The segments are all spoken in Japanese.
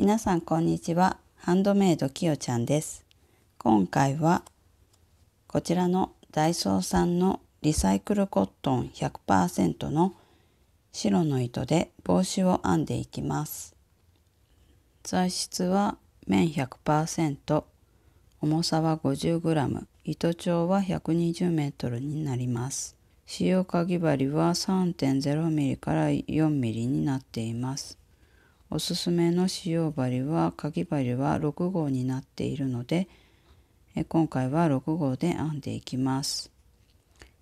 皆さんこんにちはハンドメイドきよちゃんです今回はこちらのダイソーさんのリサイクルコットン100%の白の糸で帽子を編んでいきます材質は綿100%重さは 50g 糸長は 120m になります使用かぎ針は 3.0mm から 4mm になっていますおすすめの使用針はかぎ針は6号になっているので今回は6号で編んでいきます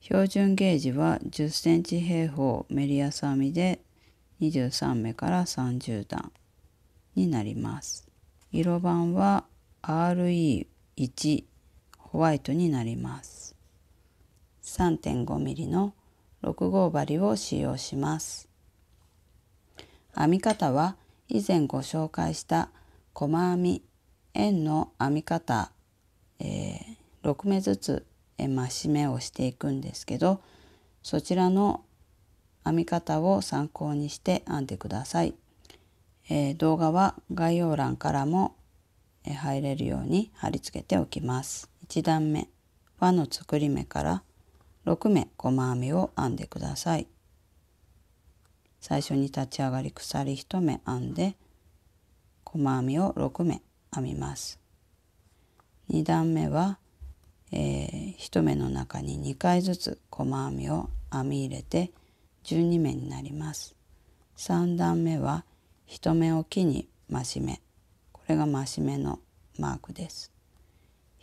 標準ゲージは 10cm 平方メリヤス編みで23目から30段になります色番は RE1 ホワイトになります 3.5mm の6号針を使用します編み方は以前ご紹介した細編み円の編み方、えー、6目ずつ、え増し目をしていくんですけどそちらの編み方を参考にして編んでください、えー、動画は概要欄からも、え入れるように貼り付けておきます1段目輪の作り目から6目細編みを編んでください最初に立ち上がり鎖1目編んで細編みを6目編みます。2段目は、えー、1目の中に2回ずつ細編みを編み入れて12目になります。3段目は1目を木に増し目これが増し目のマークです。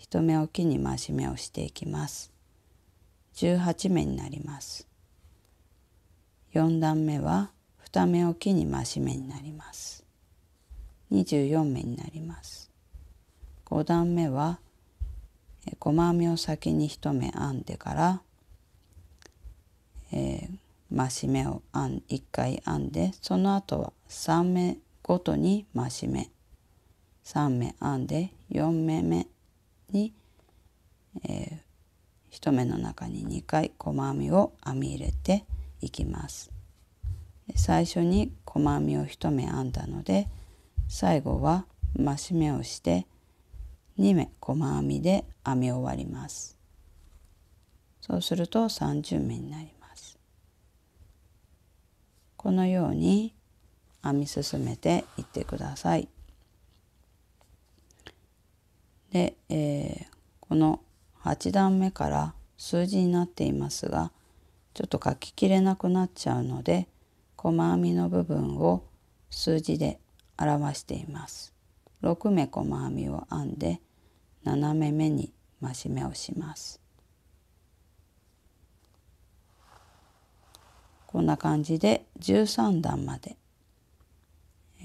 1目を木に増し目をしていきます。18目になります。4段目は二目を機に増目になります24目になります5段目は細編みを先に1目編んでから、えー、増し目を編1回編んでその後は3目ごとに増し目3目編んで4目目に、えー、1目の中に2回細編みを編み入れていきます。最初に細編みを1目編んだので最後は増し目をして2目細編みで編み終わりますそうすると30目になりますこのように編み進めていってくださいで、えー、この8段目から数字になっていますがちょっと書ききれなくなっちゃうので細編みの部分を数字で表しています。6目細編みを編んで7目目に増し目をします。こんな感じで13段まで、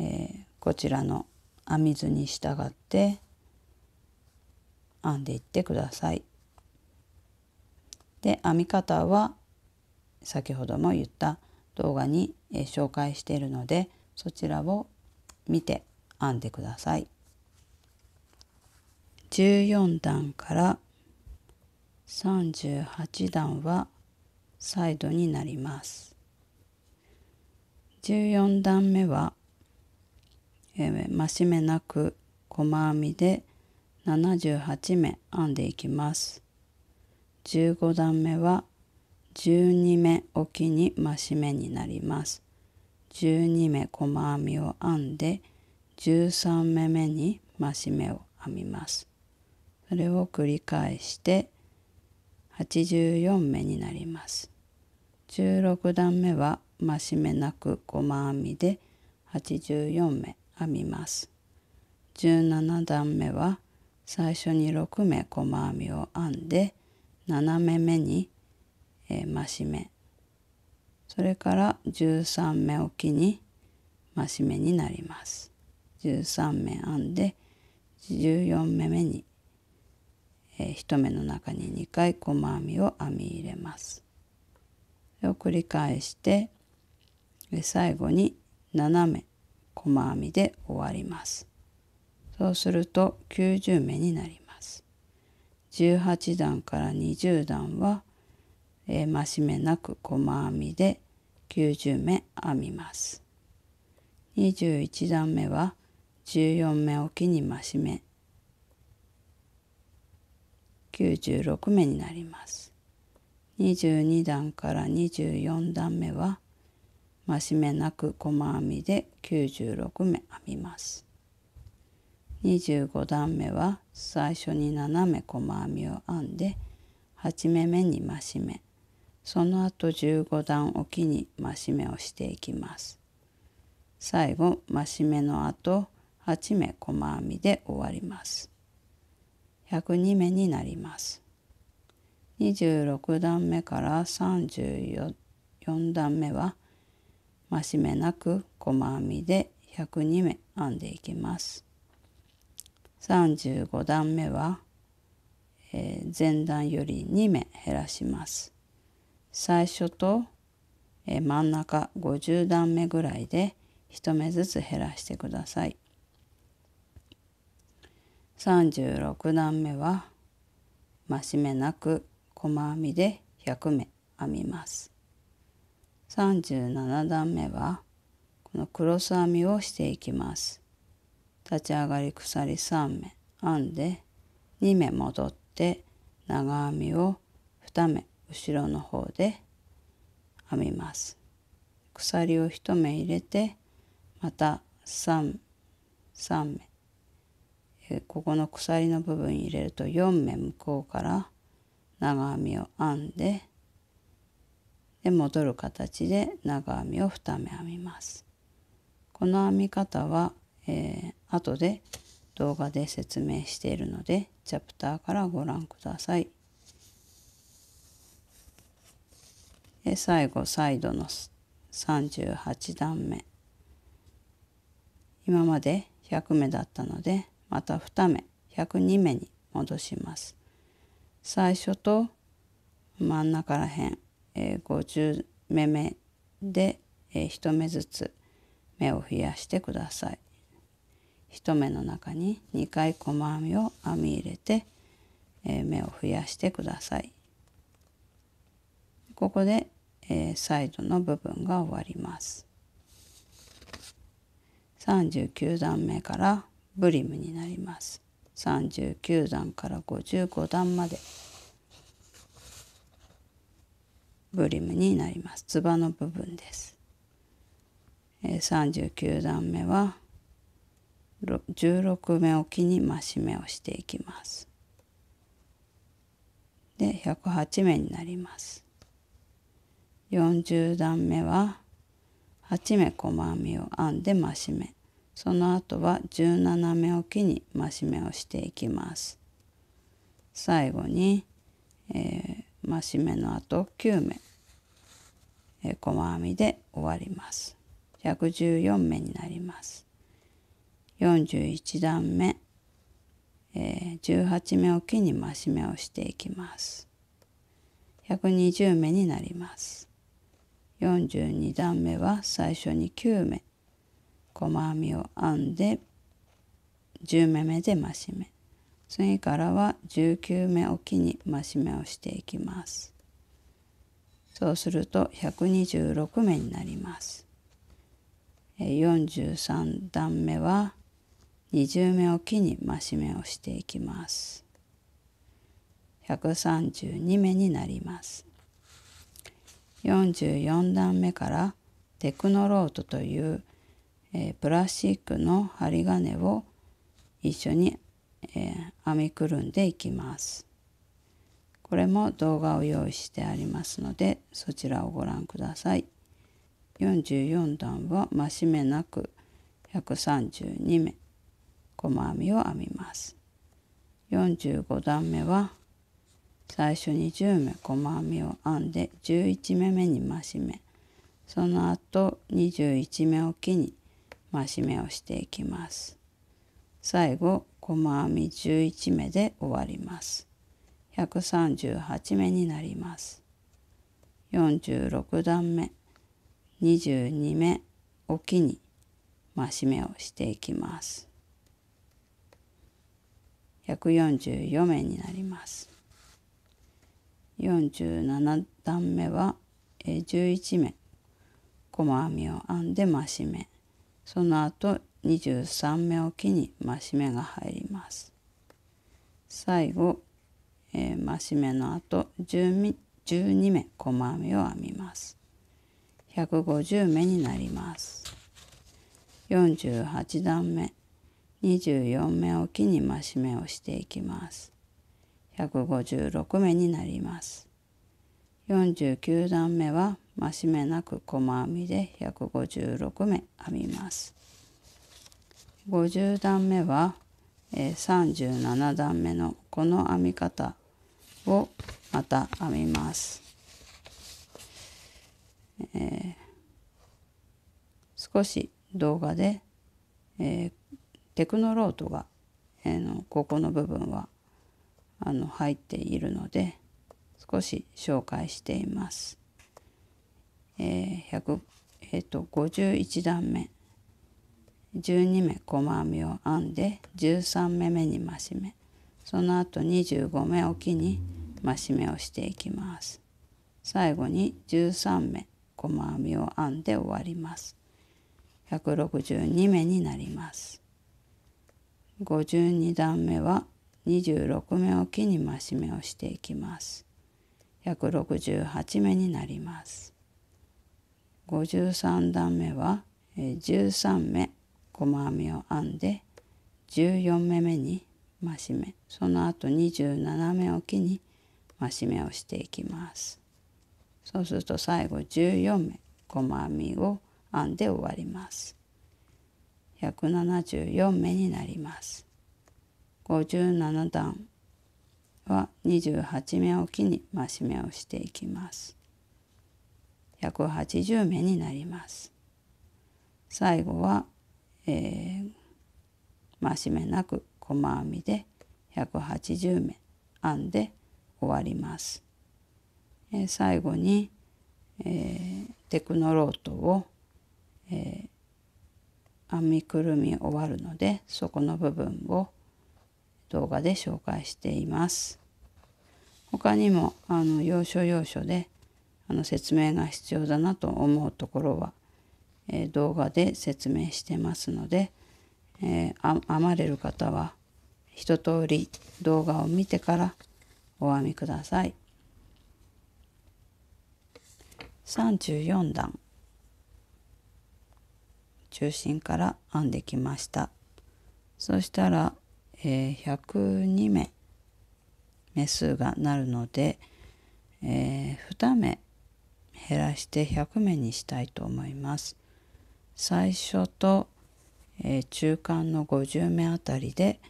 えー、こちらの編み図に従って編んでいってください。で編み方は先ほども言った動画に、え紹介しているのでそちらを見て編んでください。14段から38段はサイドになります。14段目は、えー、増し目なく細編みで78目編んでいきます。15段目は12目置きに増し目になります。12目細編みを編んで13目目に増し目を編みます。それを繰り返して84目になります。16段目は増し目なく細編みで84目編みます。17段目は最初に6目細編みを編んで7目目にえー、増し目それから13目をきに増し目になります13目編んで14目目に、えー、1目の中に2回細編みを編み入れますを繰り返して最後に7目細編みで終わりますそうすると90目になります18段から20段はえー、増し目なく細編みで90目編みます21段目は14目置きに増し目96目になります22段から24段目は増し目なく細編みで96目編みます25段目は最初に7目細編みを編んで8目目に増し目その後15段おきに増し目をしていきます最後増し目の後8目細編みで終わります102目になります26段目から34段目は増し目なく細編みで102目編んでいきます35段目は、えー、前段より2目減らします最初と、え真ん中50段目ぐらいで1目ずつ減らしてください。36段目は増し目なく細編みで100目編みます。37段目はこのクロス編みをしていきます。立ち上がり鎖3目編んで2目戻って長編みを2目後ろの方で編みます鎖を1目入れてまた3 3目ここの鎖の部分入れると4目向こうから長編みを編んでで戻る形で長編みを2目編みますこの編み方は、えー、後で動画で説明しているのでチャプターからご覧ください。で最後サイドの38段目今まで100目だったのでまた2目102目に戻します最初と真ん中らへん、え50目目で、え1目ずつ目を増やしてください1目の中に2回細編みを編み入れて、え目を増やしてくださいここでえー、サイドの部分が終わります39段目からブリムになります39段から55段までブリムになりますつばの部分です、えー、39段目は16目置きに増し目をしていきますで108目になります40段目は8目細編みを編んで増し目その後は17目おきに増し目をしていきます最後に、えー、増し目の後9目、えー、細編みで終わります114目になります41段目、えー、18目おきに増し目をしていきます120目になります42段目は最初に9目細編みを編んで10目目で増し目次からは19目おきに増し目をしていきますそうすると126目になります43段目は20目おきに増し目をしていきます132目になります44段目からテクノロートという、えー、プラスチックの針金を一緒に、えー、編みくるんでいきます。これも動画を用意してありますのでそちらをご覧ください。44段は増し目なく132目細編みを編みます。45段目は最初に10目細編みを編んで11目目に増し目その後21目を機に増し目をしていきます最後細編み11目で終わります138目になります46段目22目を機に増し目をしていきます144目になります47段目は、11目細編みを編んで増し目その後23目をきに増し目が入ります最後、えー、増し目の後 12, 12目細編みを編みます150目になります48段目24目をきに増し目をしていきます156目になります。49段目は増し目なく細編みで156目編みます。50段目は、えー、37段目のこの編み方をまた編みます。えー、少し動画で、えー、テクノロートが、えー、のここの部分はあの入っているので少し紹介しています。えー、100えーと、51段目12目細編みを編んで13目目に増し目その後25目おきに増し目をしていきます。最後に13目細編みを編んで終わります。162目になります。52段目は26目を機に増し目をしていきます1 68目になります53段目は13目細編みを編んで14目目に増し目その後27目を機に増し目をしていきますそうすると最後14目細編みを編んで終わります174目になります57段は28目をきに増し目をしていきます。180目になります。最後は、えー、増し目なく細編みで180目編んで終わります。えー、最後に、えー、テクノロートを、え編みくるみ終わるのでそこの部分を動画で紹介しています。他にもあの要所要所であの説明が必要だなと思うところは、えー、動画で説明してますので、えー、編れる方は一通り動画を見てからお編みください。34段中心から編んできました。そしたらえー、102目目数がなるので、えー、2目減らして100目にしたいと思います。最初と、えー、中間の50目あたりで、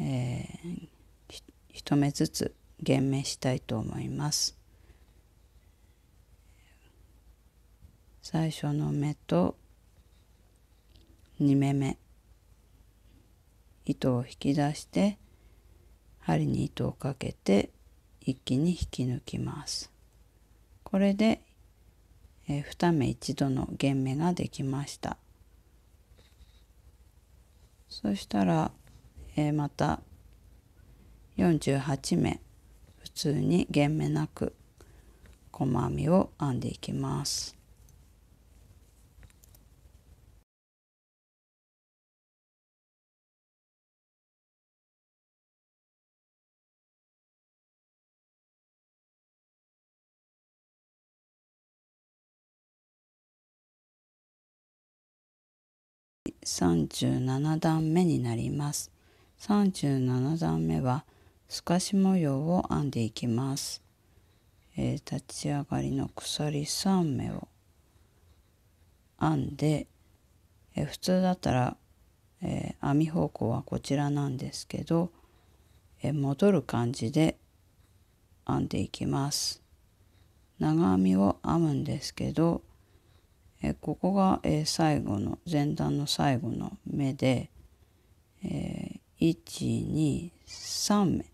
えー、1目ずつ減目したいと思います。最初の目と2目目糸を引き出して針に糸をかけて一気に引き抜きます。これで、え2目一度の減目ができました。そしたら、えまた48目普通に減目なく細編みを編んでいきます。37段目になります37段目は透かし模様を編んでいきます、えー、立ち上がりの鎖3目を編んで、えー、普通だったら、えー、編み方向はこちらなんですけど、え戻る感じで編んでいきます長編みを編むんですけどえここが、え最後の前段の最後の目で、えー、123目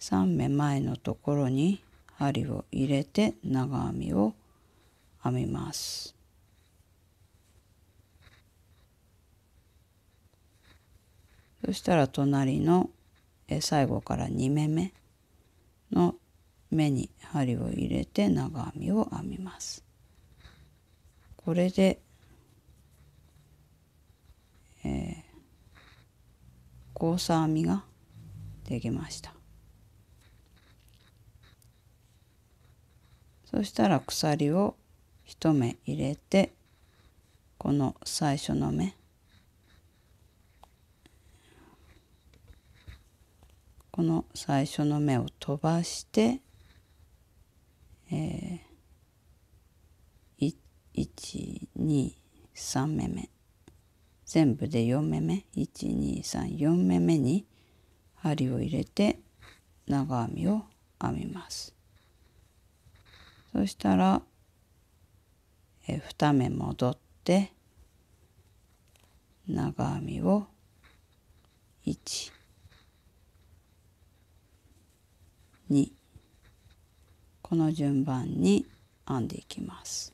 3目前のところに針を入れて長編みを編みます。そしたら隣の最後から2目目の目に針を入れて長編みを編みます。これで、えー、交差編みができましたそしたら鎖を1目入れてこの最初の目この最初の目を飛ばして、えー123目目全部で4目目1234目目に針を入れて長編みを編みますそしたら2目戻って長編みを1 2この順番に編んでいきます。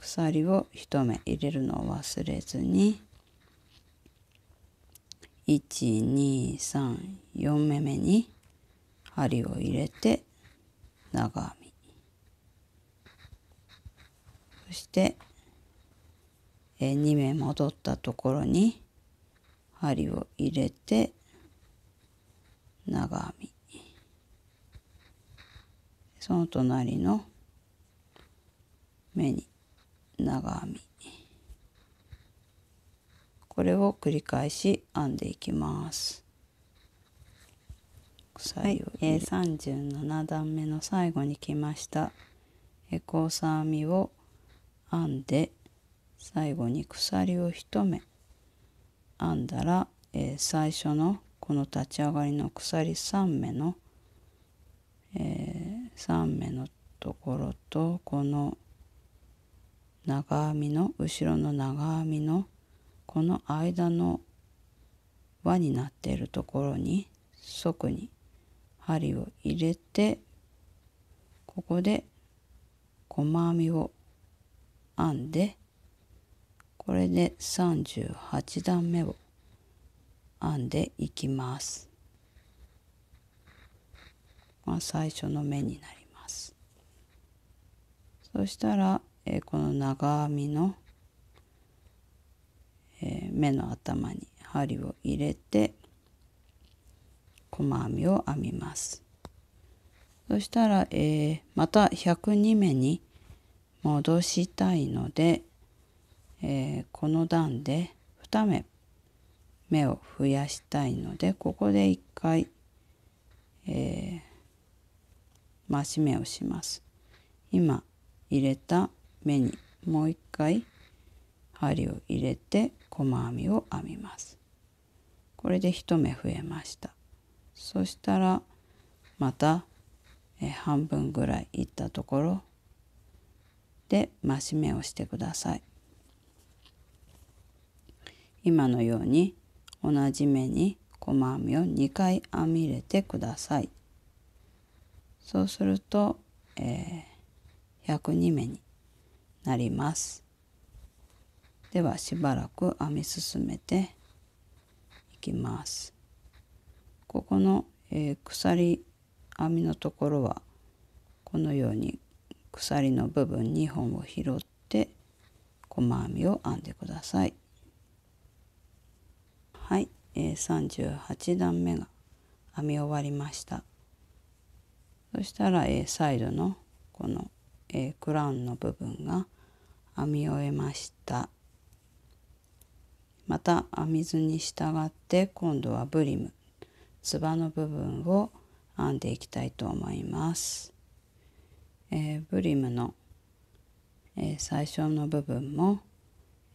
鎖を1目入れるのを忘れずに1234目目に針を入れて長編みそして2目戻ったところに針を入れて長編みその隣の目に長編みこれを繰り返し編んでいきますはい、え37段目の最後に来ましたえ交差編みを編んで最後に鎖を1目編んだら、えー、最初のこの立ち上がりの鎖3目の、えー、3目のところとこの長編みの後ろの長編みのこの間の輪になっているところに即に針を入れてここで細編みを編んでこれで38段目を編んでいきます。まあ、最初の目になります。そしたらえー、この長編みの、えー、目の頭に針を入れて細編みを編みます。そしたら、えー、また102目に戻したいので、えー、この段で2目目を増やしたいのでここで1回、えー、増し目をします。今入れた目にもう1回針を入れて細編みを編みますこれで1目増えましたそしたらまたえ半分ぐらいいったところで増し目をしてください今のように同じ目に細編みを2回編み入れてくださいそうすると、えー、102目になりますではしばらく編み進めていきますここの、えー、鎖編みのところはこのように鎖の部分2本を拾って細編みを編んでくださいはい、えー、38段目が編み終わりましたそしたら、えー、サイドのこのえー、クラウンの部分が編み終えましたまた編み図に従って今度はブリムつばの部分を編んでいきたいと思います、えー、ブリムの、えー、最初の部分も、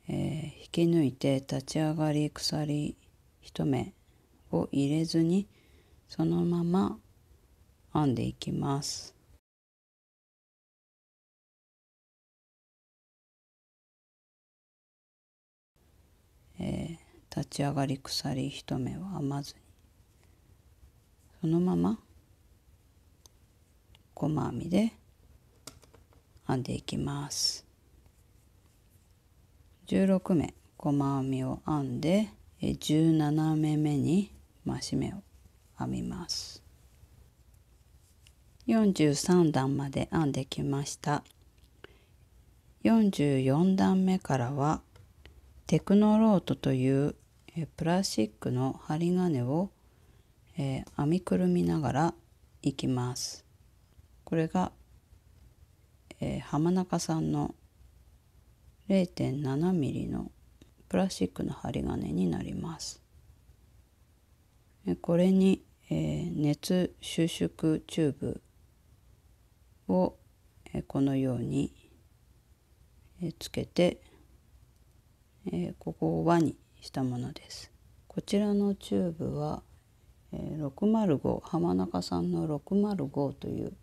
え引き抜いて立ち上がり鎖1目を入れずにそのまま編んでいきますえー、立ち上がり鎖一目は編まずにそのまま細編みで編んでいきます16目細編みを編んで17目目に増し目を編みます43段まで編んできました44段目からはテクノロートというプラスチックの針金を、えー、編みくるみながらいきます。これが、えー、浜中さんの0.7ミリのプラスチックの針金になります。これに、えー、熱収縮チューブを、えー、このように、えー、つけてえー、ここを輪にしたものですこちらのチューブは、えー、605浜中さんの605という、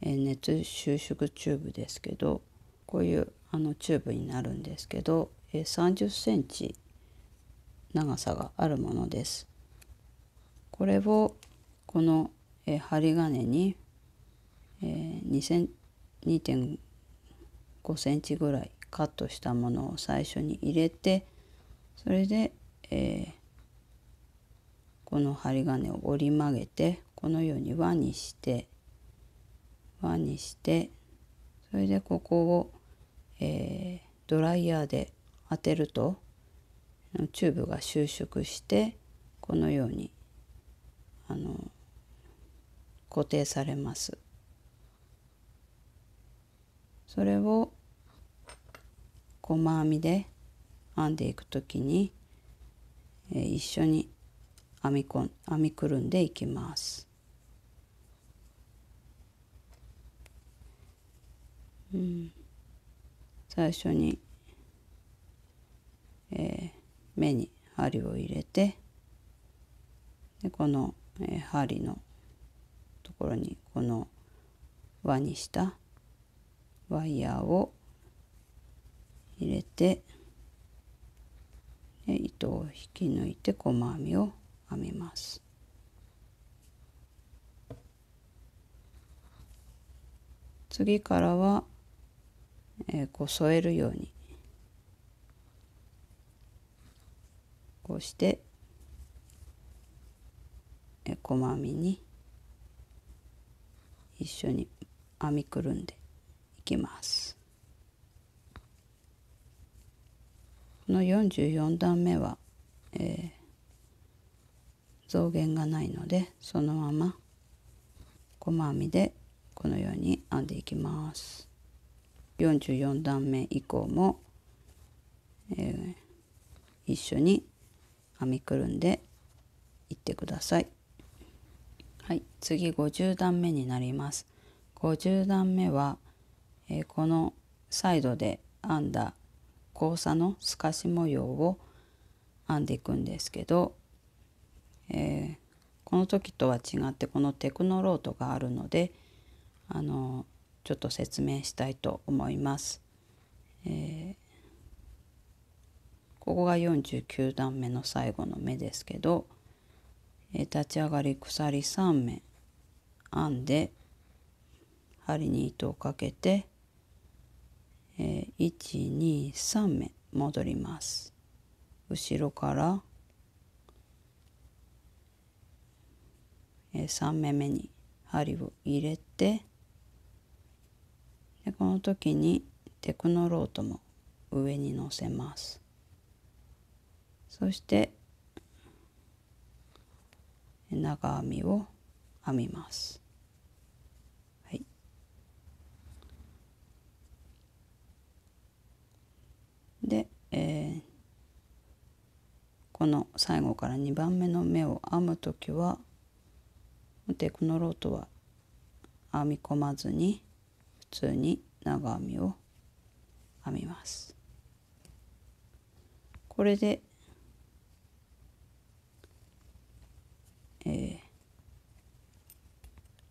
えー、熱収縮チューブですけどこういうあのチューブになるんですけど、え30センチ長さがあるものです。これをこの、え針金に、え2.5センチぐらいカットしたものを最初に入れてそれで、えー、この針金を折り曲げてこのように輪にして輪にしてそれでここを、えー、ドライヤーで当てるとチューブが収縮してこのようにあの固定されます。それを細編みで編んでいく時に、えー、一緒に編みこん編みくるんでいきます。うん、最初に、えー、目に針を入れてでこの、えー、針のところにこの輪にしたワイヤーを入れて糸を引き抜いて細編みを編みます。次からは、えー、こう添えるようにこうして、えー、細編みに一緒に編みくるんでいきます。の44段目は、えー、増減がないのでそのまま細編みでこのように編んでいきます。44段目以降も、えー、一緒に編みくるんでいってください。はい、次50段目になります。50段目は、えー、このサイドで編んだ交差の透かし模様を編んでいくんですけど、えー、この時とは違ってこのテクノロートがあるのであのちょっと説明したいと思います。えー、ここが49段目の最後の目ですけど、えー、立ち上がり鎖3目編んで針に糸をかけてえー、123目戻ります後ろから、えー、3目目に針を入れてでこの時にテクノロートも上に乗せますそして長編みを編みますえー、この最後から2番目の目を編む時はでこのロートは編み込まずに普通に長編みを編みます。これで、え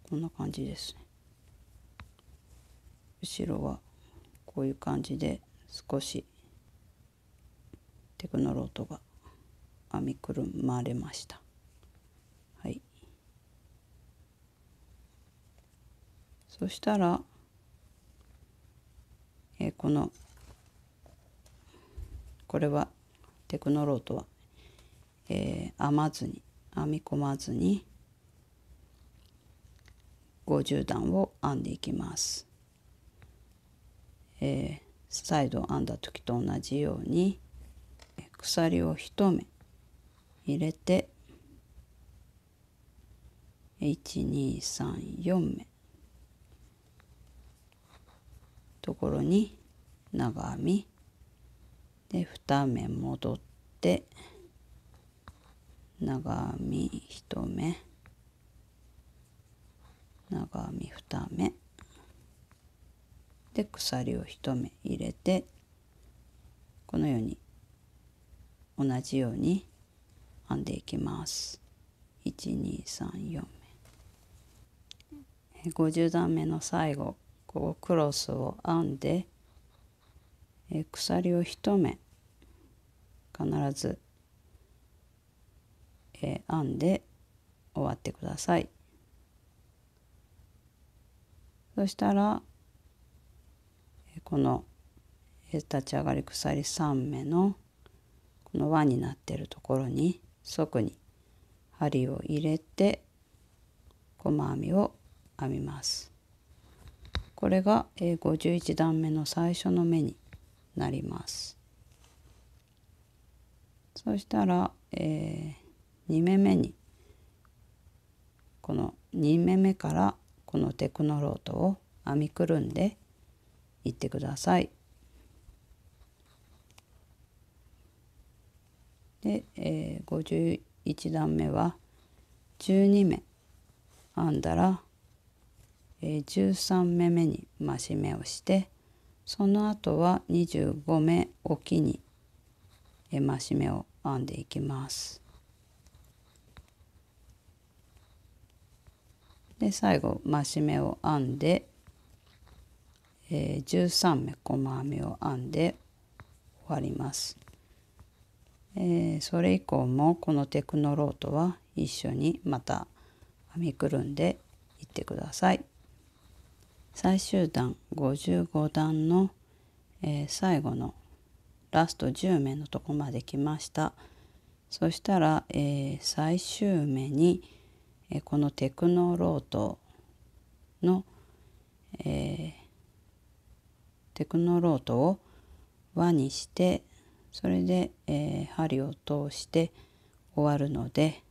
ー、こんな感じですね。後ろはこういう感じで少しテクノロートが編みくるまれました。はい、そしたら、えー、このこれはテクノロートは、えー、編まずに編み込まずに50段を編んでいきます。えー、再度編んだ時と同じように鎖を1目入れて1234目ところに長編みで2目戻って長編み1目長編み2目で鎖を1目入れてこのように同じように編んでいきます1234目50段目の最後こうクロスを編んで鎖を1目必ず、え編んで終わってくださいそしたらこの立ち上がり鎖3目のこの輪になってるところに側に針を入れて細編みを編みます。これが51段目の最初の目になります。そしたら、えー、2目目にこの2目目からこのテクノロートを編みくるんでいってください。で、えー、51段目は12目編んだら、えー、13目目に増し目をしてその後は25目おきに、えー、増し目を編んでいきます。で最後増し目を編んで、えー、13目細編みを編んで終わります。えー、それ以降もこのテクノロートは一緒にまた編みくるんでいってください最終段55段の、えー、最後のラスト10目のとこまで来ましたそしたら、えー、最終目に、えー、このテクノロートの、えテクノロートを輪にしてそれで、えー、針を通して終わるので、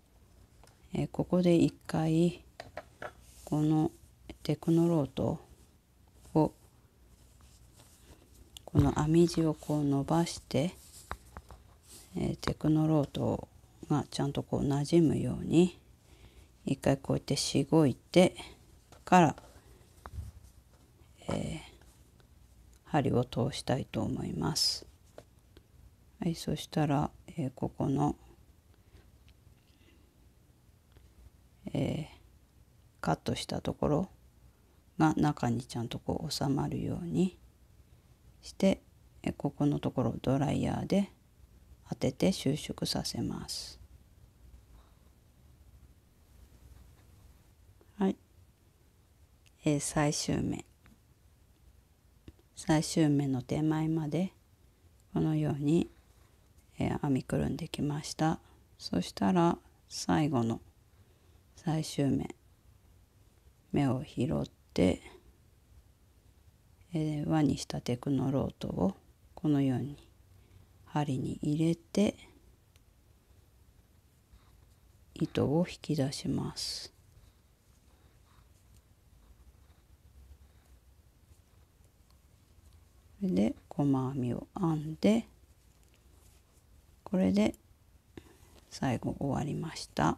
えー、ここで一回このテクノロートをこの編み地をこう伸ばして、えー、テクノロートがちゃんとこうなじむように一回こうやってしごいてから、えー、針を通したいと思います。はい、そしたら、えー、ここの、えー、カットしたところが中にちゃんとこう収まるようにして、えー、ここのところをドライヤーで当てて収縮させます。はい、えー、最終目最終目の手前までこのようにえー、編みくるんできましたそしたら最後の最終目目を拾って、えー、輪にしたテクノロートをこのように針に入れて糸を引き出します。で細編みを編んでこれで最後終わりました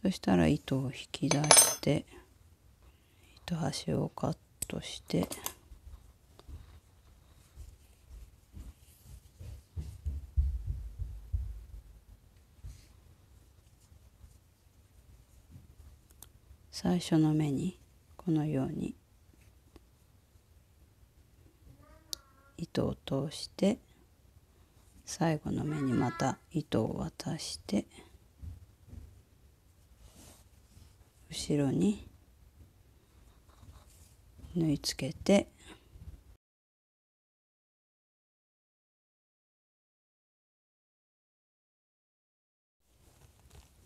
そしたら糸を引き出して糸端をカットして最初の目にこのように糸を通して。最後の目にまた糸を渡して後ろに縫い付けて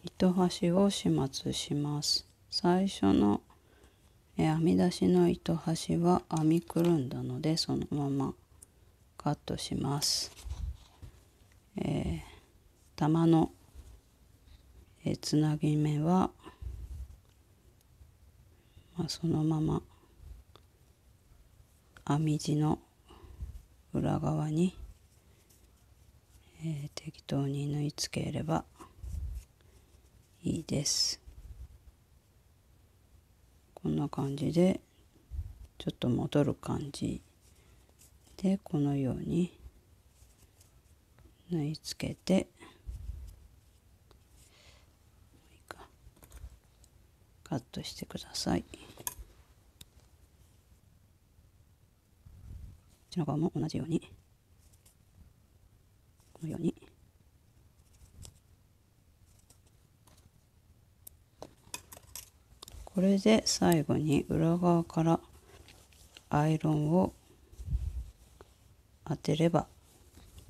糸端を始末します最初の編み出しの糸端は編みくるんだのでそのままカットします。えー、玉の、えー、つなぎ目は、まあ、そのまま編み地の裏側に、えー、適当に縫い付ければいいですこんな感じでちょっと戻る感じでこのように縫い付けてカットしてくださいこっちの側も同じようにこのようにこれで最後に裏側からアイロンを当てれば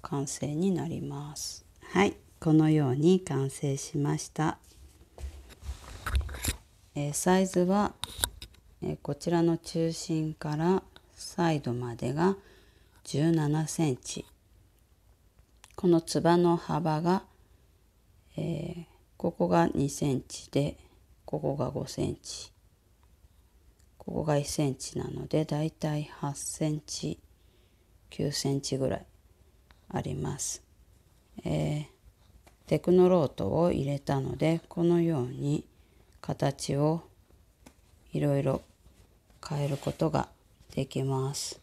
完成になりますはいこのように完成しました、えー、サイズは、えー、こちらの中心からサイドまでが17センチこのつばの幅が、えー、ここが2センチでここが5センチここが1センチなのでだいたい8センチ9センチぐらいあります。えー、テクノロートを入れたのでこのように形をいろいろ変えることができます。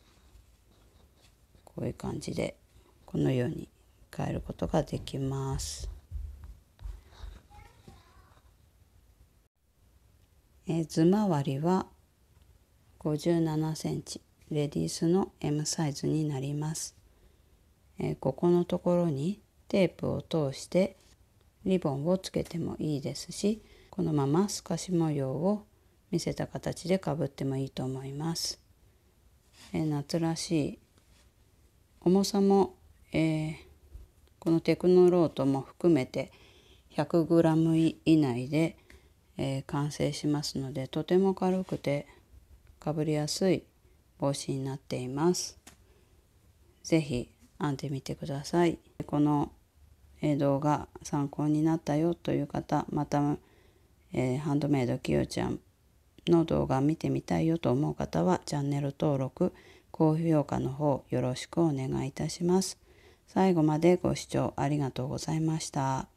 こういう感じでこのように変えることができます。えー、図回りは57センチレディースの M サイズになります。えここのところにテープを通してリボンをつけてもいいですしこのまま透かし模様を見せた形でかぶってもいいと思います。え夏らしい重さも、えー、このテクノロートも含めて 100g 以内で、えー、完成しますのでとても軽くてかぶりやすい帽子になっています。是非編んでみてください。この動画参考になったよという方また、えー、ハンドメイドきよちゃんの動画見てみたいよと思う方はチャンネル登録高評価の方よろしくお願いいたします。最後までご視聴ありがとうございました。